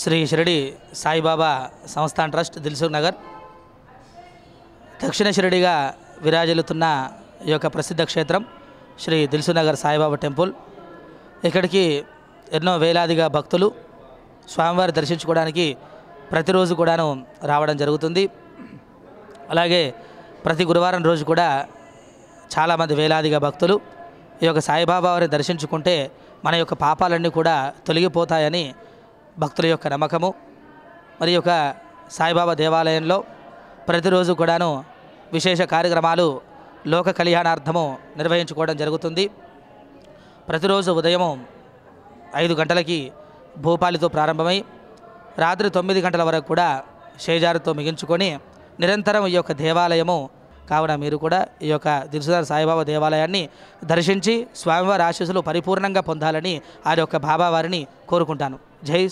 Shri Shirdi Saibaba Sansthan trust Dilsukh Nagar దక్షిణ షిరడిగా విరాజిల్లుతున్న ఈ యొక్క ప్రసిద్ధ క్షేత్రం శ్రీ దిల్సు నగర్ సాయిబాబా టెంపుల్ ఇక్కడికి ఎన్నో వేలాదిగా భక్తులు స్వామివారి దర్శించుకోవడానికి ప్రతిరోజు కూడాను రావడం జరుగుతుంది అలాగే ప్రతి గురువారం రోజు కూడా చాలామంది వేలాదిగా భక్తులు ఈ యొక్క సాయిబాబా వారిని దర్శించుకుంటే మన యొక్క పాపాలన్నీ కూడా తొలగిపోతాయని భక్తుల యొక్క నమ్మకము మరి యొక్క సాయిబాబా దేవాలయంలో ప్రతిరోజు కూడాను విశేష కార్యక్రమాలు లోక కళ్యాణార్థము నిర్వహించుకోవడం జరుగుతుంది ప్రతిరోజు ఉదయం ఐదు గంటలకి భూపాలితో ప్రారంభమై రాత్రి తొమ్మిది గంటల వరకు కూడా షేజారుతో మిగించుకొని నిరంతరం ఈ యొక్క దేవాలయము కావున మీరు కూడా ఈ యొక్క దిల్సుదార్ సాయిబాబా దేవాలయాన్ని దర్శించి స్వామివారి ఆశీస్సులు పరిపూర్ణంగా పొందాలని ఆ యొక్క బాబావారిని కోరుకుంటాను జై